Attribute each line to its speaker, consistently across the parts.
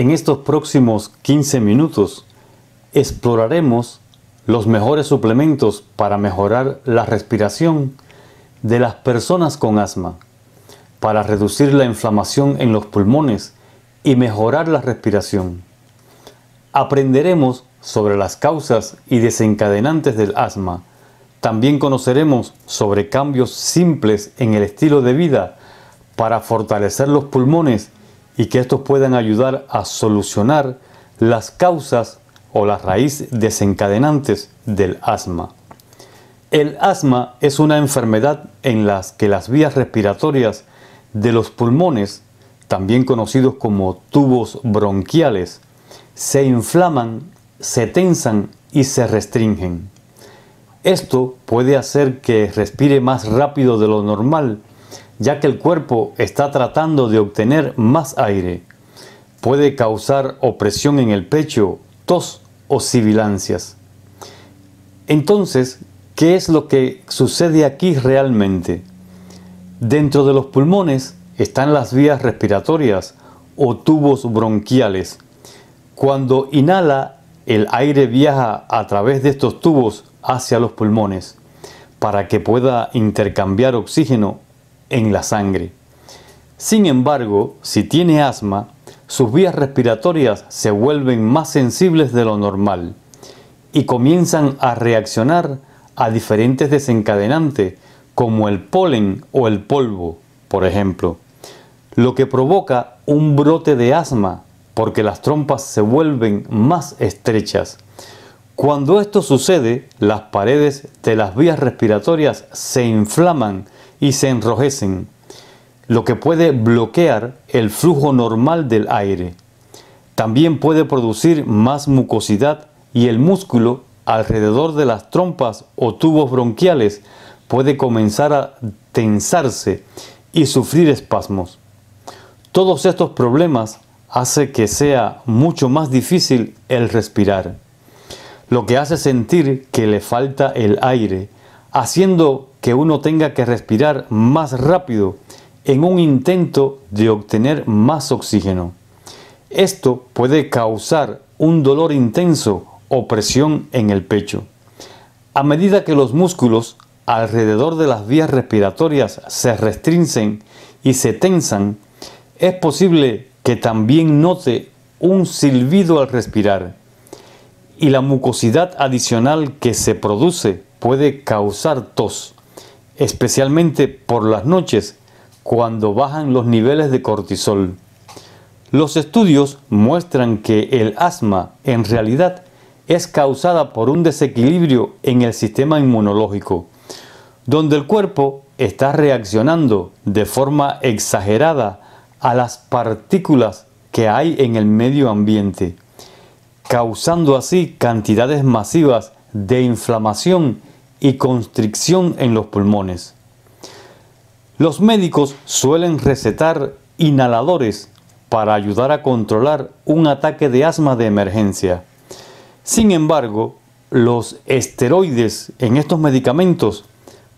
Speaker 1: En estos próximos 15 minutos exploraremos los mejores suplementos para mejorar la respiración de las personas con asma, para reducir la inflamación en los pulmones y mejorar la respiración. Aprenderemos sobre las causas y desencadenantes del asma. También conoceremos sobre cambios simples en el estilo de vida para fortalecer los pulmones y que estos puedan ayudar a solucionar las causas o las raíz desencadenantes del asma. El asma es una enfermedad en la que las vías respiratorias de los pulmones, también conocidos como tubos bronquiales, se inflaman, se tensan y se restringen. Esto puede hacer que respire más rápido de lo normal ya que el cuerpo está tratando de obtener más aire. Puede causar opresión en el pecho, tos o sibilancias. Entonces, ¿qué es lo que sucede aquí realmente? Dentro de los pulmones están las vías respiratorias o tubos bronquiales. Cuando inhala, el aire viaja a través de estos tubos hacia los pulmones para que pueda intercambiar oxígeno en la sangre. Sin embargo, si tiene asma, sus vías respiratorias se vuelven más sensibles de lo normal y comienzan a reaccionar a diferentes desencadenantes como el polen o el polvo, por ejemplo, lo que provoca un brote de asma porque las trompas se vuelven más estrechas. Cuando esto sucede, las paredes de las vías respiratorias se inflaman y se enrojecen, lo que puede bloquear el flujo normal del aire. También puede producir más mucosidad y el músculo alrededor de las trompas o tubos bronquiales puede comenzar a tensarse y sufrir espasmos. Todos estos problemas hacen que sea mucho más difícil el respirar, lo que hace sentir que le falta el aire, haciendo que uno tenga que respirar más rápido en un intento de obtener más oxígeno. Esto puede causar un dolor intenso o presión en el pecho. A medida que los músculos alrededor de las vías respiratorias se restringen y se tensan, es posible que también note un silbido al respirar y la mucosidad adicional que se produce puede causar tos especialmente por las noches, cuando bajan los niveles de cortisol. Los estudios muestran que el asma en realidad es causada por un desequilibrio en el sistema inmunológico, donde el cuerpo está reaccionando de forma exagerada a las partículas que hay en el medio ambiente, causando así cantidades masivas de inflamación y constricción en los pulmones. Los médicos suelen recetar inhaladores para ayudar a controlar un ataque de asma de emergencia. Sin embargo, los esteroides en estos medicamentos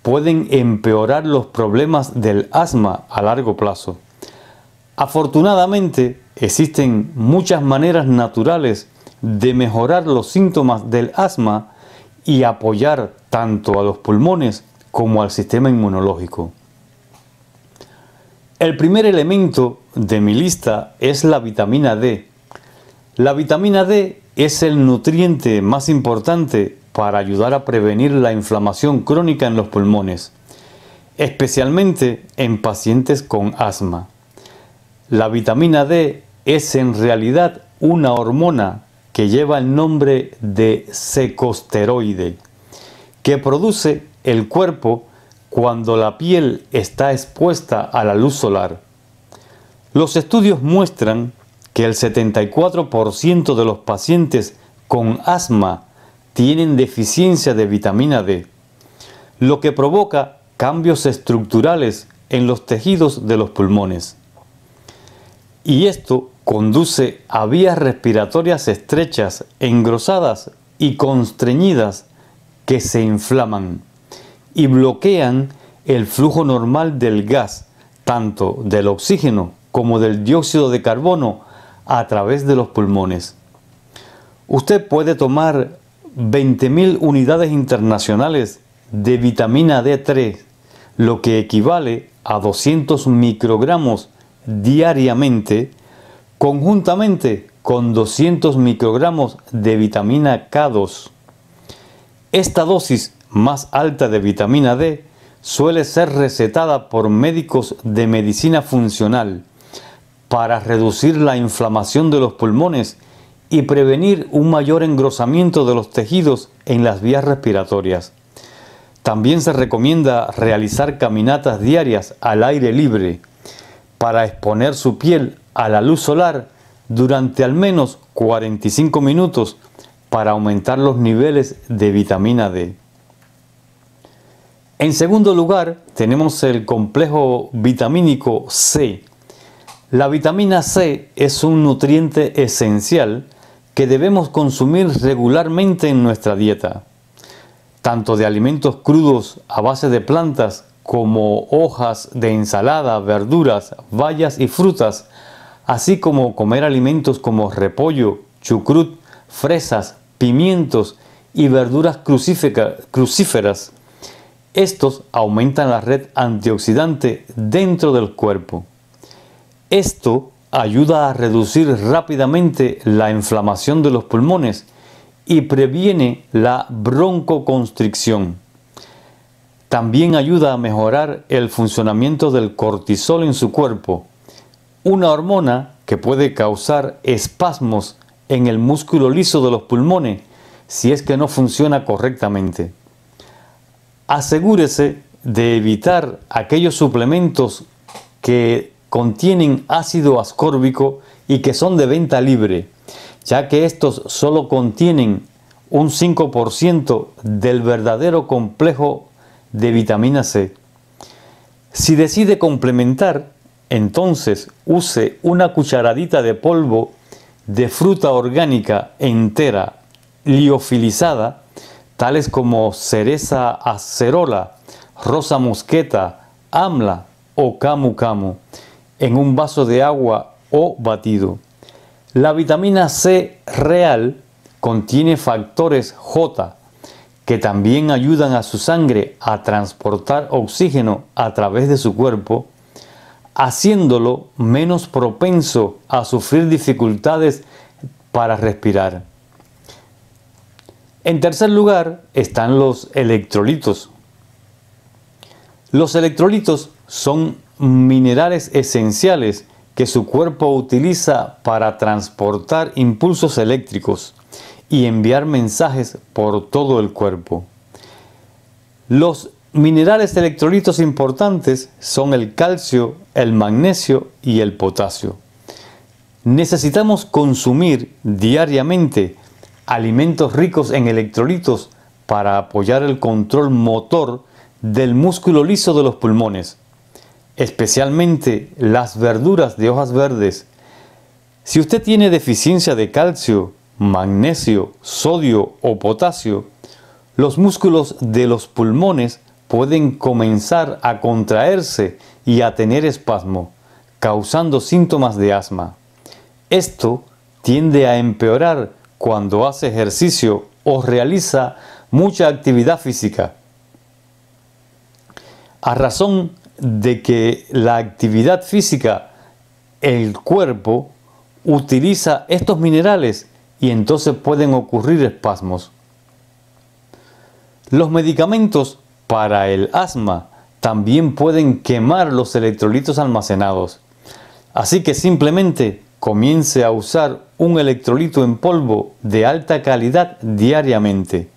Speaker 1: pueden empeorar los problemas del asma a largo plazo. Afortunadamente, existen muchas maneras naturales de mejorar los síntomas del asma y apoyar tanto a los pulmones como al sistema inmunológico. El primer elemento de mi lista es la vitamina D. La vitamina D es el nutriente más importante para ayudar a prevenir la inflamación crónica en los pulmones, especialmente en pacientes con asma. La vitamina D es en realidad una hormona que lleva el nombre de secosteroide que produce el cuerpo cuando la piel está expuesta a la luz solar. Los estudios muestran que el 74% de los pacientes con asma tienen deficiencia de vitamina D, lo que provoca cambios estructurales en los tejidos de los pulmones. Y esto conduce a vías respiratorias estrechas, engrosadas y constreñidas que se inflaman y bloquean el flujo normal del gas, tanto del oxígeno como del dióxido de carbono, a través de los pulmones. Usted puede tomar 20.000 unidades internacionales de vitamina D3, lo que equivale a 200 microgramos diariamente, conjuntamente con 200 microgramos de vitamina K2. Esta dosis más alta de vitamina D suele ser recetada por médicos de medicina funcional para reducir la inflamación de los pulmones y prevenir un mayor engrosamiento de los tejidos en las vías respiratorias. También se recomienda realizar caminatas diarias al aire libre para exponer su piel a la luz solar durante al menos 45 minutos para aumentar los niveles de vitamina D. En segundo lugar, tenemos el complejo vitamínico C. La vitamina C es un nutriente esencial que debemos consumir regularmente en nuestra dieta, tanto de alimentos crudos a base de plantas como hojas de ensalada, verduras, bayas y frutas, así como comer alimentos como repollo, chucrut, fresas, pimientos y verduras crucíferas. Estos aumentan la red antioxidante dentro del cuerpo. Esto ayuda a reducir rápidamente la inflamación de los pulmones y previene la broncoconstricción. También ayuda a mejorar el funcionamiento del cortisol en su cuerpo, una hormona que puede causar espasmos en el músculo liso de los pulmones si es que no funciona correctamente. Asegúrese de evitar aquellos suplementos que contienen ácido ascórbico y que son de venta libre, ya que estos solo contienen un 5% del verdadero complejo de vitamina C. Si decide complementar, entonces use una cucharadita de polvo de fruta orgánica entera liofilizada, tales como cereza acerola, rosa mosqueta, amla o camu camu, en un vaso de agua o batido. La vitamina C real contiene factores J que también ayudan a su sangre a transportar oxígeno a través de su cuerpo haciéndolo menos propenso a sufrir dificultades para respirar. En tercer lugar están los electrolitos. Los electrolitos son minerales esenciales que su cuerpo utiliza para transportar impulsos eléctricos y enviar mensajes por todo el cuerpo. Los Minerales electrolitos importantes son el calcio, el magnesio y el potasio. Necesitamos consumir diariamente alimentos ricos en electrolitos para apoyar el control motor del músculo liso de los pulmones, especialmente las verduras de hojas verdes. Si usted tiene deficiencia de calcio, magnesio, sodio o potasio, los músculos de los pulmones pueden comenzar a contraerse y a tener espasmo, causando síntomas de asma. Esto tiende a empeorar cuando hace ejercicio o realiza mucha actividad física. A razón de que la actividad física, el cuerpo utiliza estos minerales y entonces pueden ocurrir espasmos. Los medicamentos para el asma también pueden quemar los electrolitos almacenados. Así que simplemente comience a usar un electrolito en polvo de alta calidad diariamente.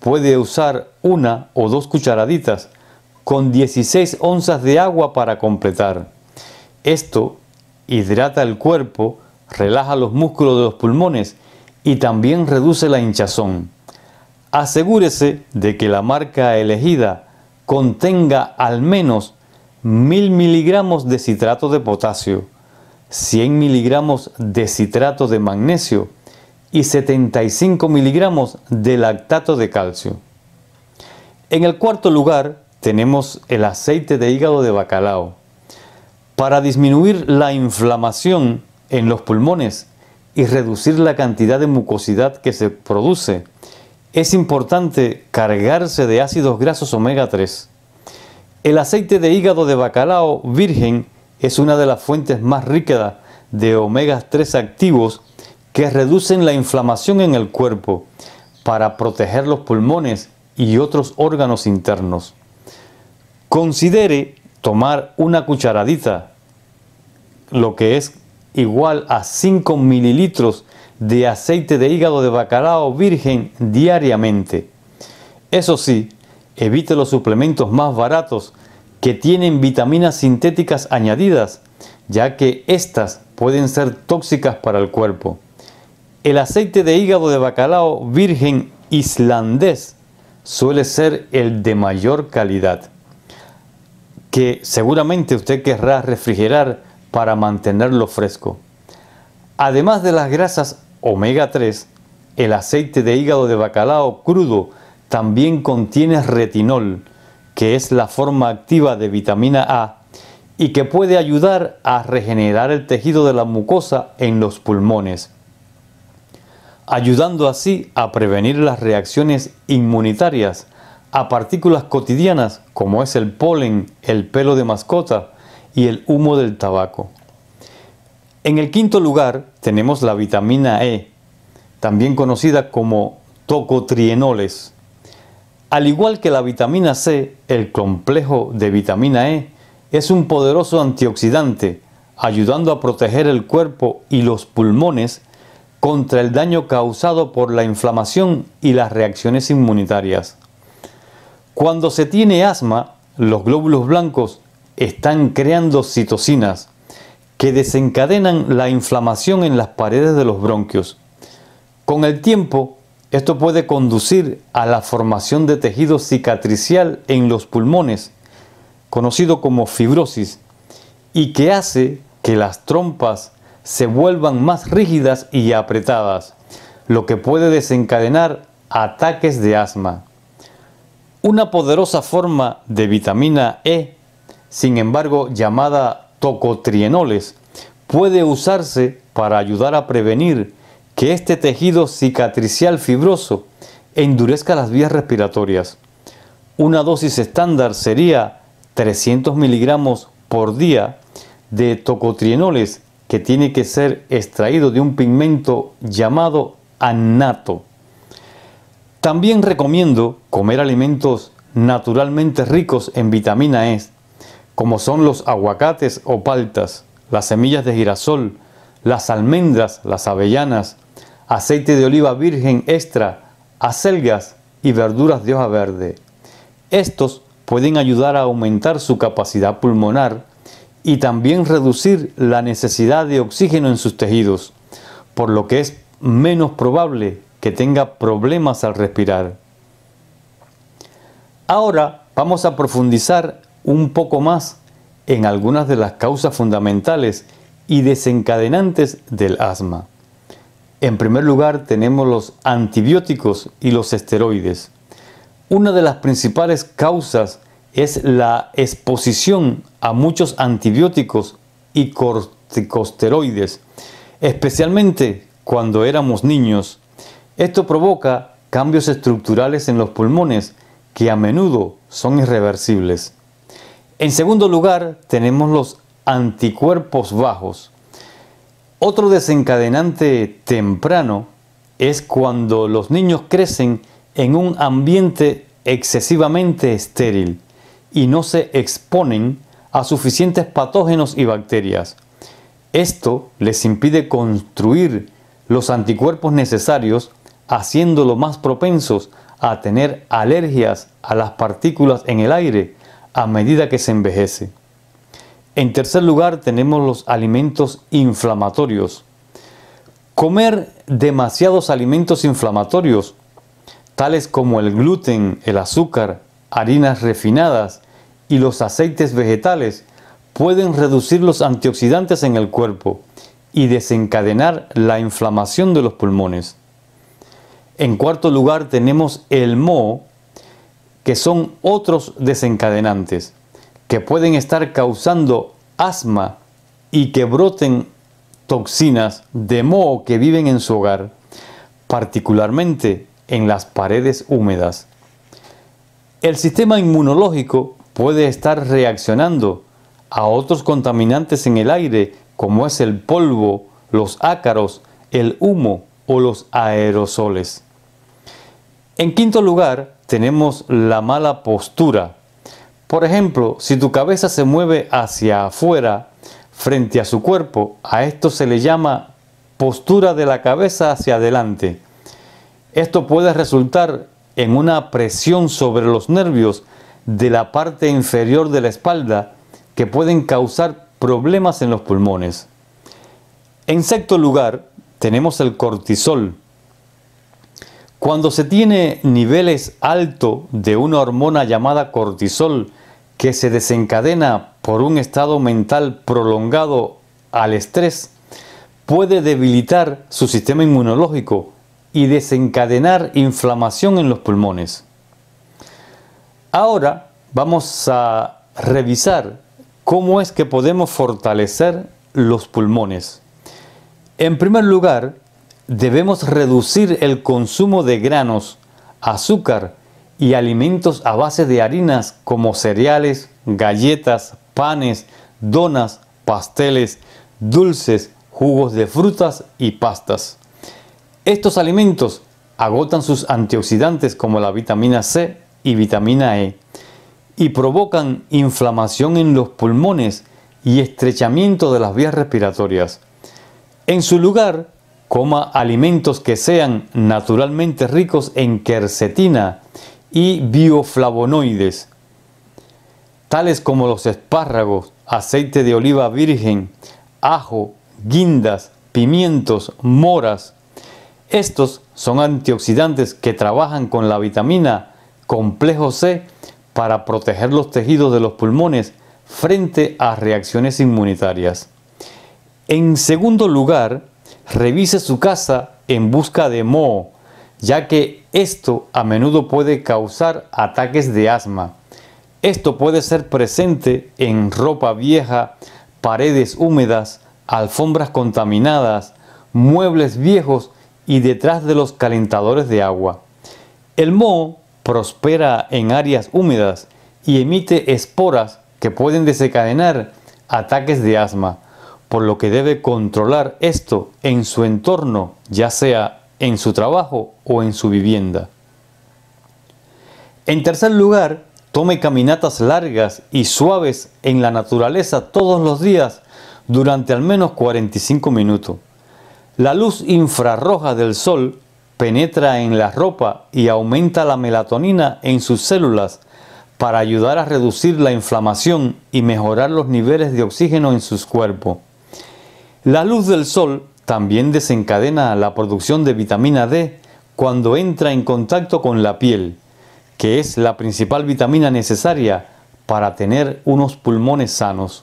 Speaker 1: Puede usar una o dos cucharaditas con 16 onzas de agua para completar. Esto hidrata el cuerpo, relaja los músculos de los pulmones y también reduce la hinchazón asegúrese de que la marca elegida contenga al menos 1000 miligramos de citrato de potasio, 100 miligramos de citrato de magnesio y 75 miligramos de lactato de calcio. En el cuarto lugar tenemos el aceite de hígado de bacalao. Para disminuir la inflamación en los pulmones y reducir la cantidad de mucosidad que se produce, es importante cargarse de ácidos grasos omega 3. El aceite de hígado de bacalao virgen es una de las fuentes más ricas de omega 3 activos que reducen la inflamación en el cuerpo para proteger los pulmones y otros órganos internos. Considere tomar una cucharadita, lo que es igual a 5 mililitros de aceite de hígado de bacalao virgen diariamente. Eso sí, evite los suplementos más baratos que tienen vitaminas sintéticas añadidas, ya que estas pueden ser tóxicas para el cuerpo. El aceite de hígado de bacalao virgen islandés suele ser el de mayor calidad, que seguramente usted querrá refrigerar para mantenerlo fresco. Además de las grasas omega 3, el aceite de hígado de bacalao crudo también contiene retinol, que es la forma activa de vitamina A y que puede ayudar a regenerar el tejido de la mucosa en los pulmones, ayudando así a prevenir las reacciones inmunitarias a partículas cotidianas como es el polen, el pelo de mascota y el humo del tabaco. En el quinto lugar, tenemos la vitamina E, también conocida como tocotrienoles. Al igual que la vitamina C, el complejo de vitamina E es un poderoso antioxidante, ayudando a proteger el cuerpo y los pulmones contra el daño causado por la inflamación y las reacciones inmunitarias. Cuando se tiene asma, los glóbulos blancos están creando citocinas, que desencadenan la inflamación en las paredes de los bronquios. Con el tiempo, esto puede conducir a la formación de tejido cicatricial en los pulmones, conocido como fibrosis, y que hace que las trompas se vuelvan más rígidas y apretadas, lo que puede desencadenar ataques de asma. Una poderosa forma de vitamina E, sin embargo llamada tocotrienoles puede usarse para ayudar a prevenir que este tejido cicatricial fibroso endurezca las vías respiratorias. Una dosis estándar sería 300 miligramos por día de tocotrienoles que tiene que ser extraído de un pigmento llamado annato. También recomiendo comer alimentos naturalmente ricos en vitamina E como son los aguacates o paltas, las semillas de girasol, las almendras, las avellanas, aceite de oliva virgen extra, acelgas y verduras de hoja verde. Estos pueden ayudar a aumentar su capacidad pulmonar y también reducir la necesidad de oxígeno en sus tejidos, por lo que es menos probable que tenga problemas al respirar. Ahora vamos a profundizar un poco más en algunas de las causas fundamentales y desencadenantes del asma. En primer lugar tenemos los antibióticos y los esteroides. Una de las principales causas es la exposición a muchos antibióticos y corticosteroides, especialmente cuando éramos niños. Esto provoca cambios estructurales en los pulmones que a menudo son irreversibles. En segundo lugar, tenemos los anticuerpos bajos. Otro desencadenante temprano es cuando los niños crecen en un ambiente excesivamente estéril y no se exponen a suficientes patógenos y bacterias. Esto les impide construir los anticuerpos necesarios, haciéndolo más propensos a tener alergias a las partículas en el aire, a medida que se envejece. En tercer lugar tenemos los alimentos inflamatorios. Comer demasiados alimentos inflamatorios, tales como el gluten, el azúcar, harinas refinadas y los aceites vegetales, pueden reducir los antioxidantes en el cuerpo y desencadenar la inflamación de los pulmones. En cuarto lugar tenemos el moho, que son otros desencadenantes, que pueden estar causando asma y que broten toxinas de moho que viven en su hogar, particularmente en las paredes húmedas. El sistema inmunológico puede estar reaccionando a otros contaminantes en el aire como es el polvo, los ácaros, el humo o los aerosoles. En quinto lugar, tenemos la mala postura. Por ejemplo, si tu cabeza se mueve hacia afuera frente a su cuerpo, a esto se le llama postura de la cabeza hacia adelante. Esto puede resultar en una presión sobre los nervios de la parte inferior de la espalda que pueden causar problemas en los pulmones. En sexto lugar, tenemos el cortisol cuando se tiene niveles altos de una hormona llamada cortisol que se desencadena por un estado mental prolongado al estrés, puede debilitar su sistema inmunológico y desencadenar inflamación en los pulmones. Ahora vamos a revisar cómo es que podemos fortalecer los pulmones. En primer lugar, debemos reducir el consumo de granos, azúcar y alimentos a base de harinas como cereales, galletas, panes, donas, pasteles, dulces, jugos de frutas y pastas. Estos alimentos agotan sus antioxidantes como la vitamina C y vitamina E y provocan inflamación en los pulmones y estrechamiento de las vías respiratorias. En su lugar, coma alimentos que sean naturalmente ricos en quercetina y bioflavonoides, tales como los espárragos, aceite de oliva virgen, ajo, guindas, pimientos, moras. Estos son antioxidantes que trabajan con la vitamina complejo C para proteger los tejidos de los pulmones frente a reacciones inmunitarias. En segundo lugar, Revise su casa en busca de moho, ya que esto a menudo puede causar ataques de asma. Esto puede ser presente en ropa vieja, paredes húmedas, alfombras contaminadas, muebles viejos y detrás de los calentadores de agua. El moho prospera en áreas húmedas y emite esporas que pueden desencadenar ataques de asma por lo que debe controlar esto en su entorno, ya sea en su trabajo o en su vivienda. En tercer lugar, tome caminatas largas y suaves en la naturaleza todos los días durante al menos 45 minutos. La luz infrarroja del sol penetra en la ropa y aumenta la melatonina en sus células para ayudar a reducir la inflamación y mejorar los niveles de oxígeno en sus cuerpos. La luz del sol también desencadena la producción de vitamina D cuando entra en contacto con la piel, que es la principal vitamina necesaria para tener unos pulmones sanos.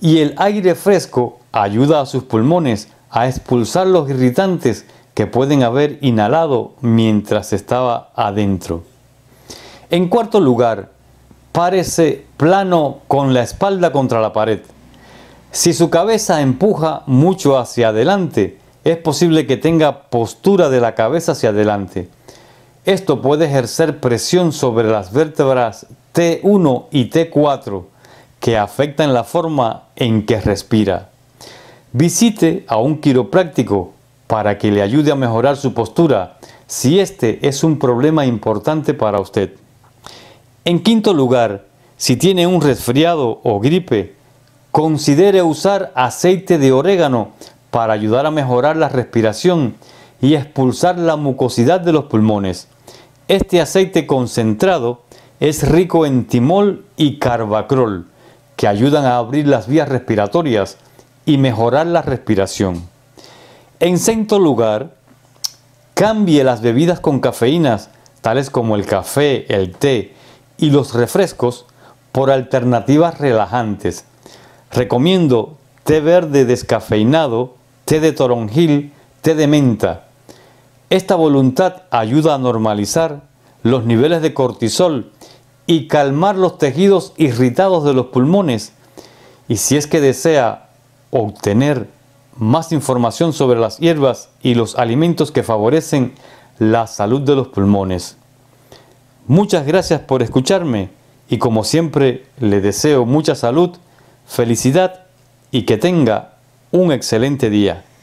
Speaker 1: Y el aire fresco ayuda a sus pulmones a expulsar los irritantes que pueden haber inhalado mientras estaba adentro. En cuarto lugar, parece plano con la espalda contra la pared. Si su cabeza empuja mucho hacia adelante, es posible que tenga postura de la cabeza hacia adelante. Esto puede ejercer presión sobre las vértebras T1 y T4 que afectan la forma en que respira. Visite a un quiropráctico para que le ayude a mejorar su postura si este es un problema importante para usted. En quinto lugar, si tiene un resfriado o gripe, Considere usar aceite de orégano para ayudar a mejorar la respiración y expulsar la mucosidad de los pulmones. Este aceite concentrado es rico en timol y carbacrol, que ayudan a abrir las vías respiratorias y mejorar la respiración. En sexto lugar, cambie las bebidas con cafeínas, tales como el café, el té y los refrescos, por alternativas relajantes Recomiendo té verde descafeinado, té de toronjil, té de menta. Esta voluntad ayuda a normalizar los niveles de cortisol y calmar los tejidos irritados de los pulmones. Y si es que desea obtener más información sobre las hierbas y los alimentos que favorecen la salud de los pulmones. Muchas gracias por escucharme y como siempre le deseo mucha salud Felicidad y que tenga un excelente día.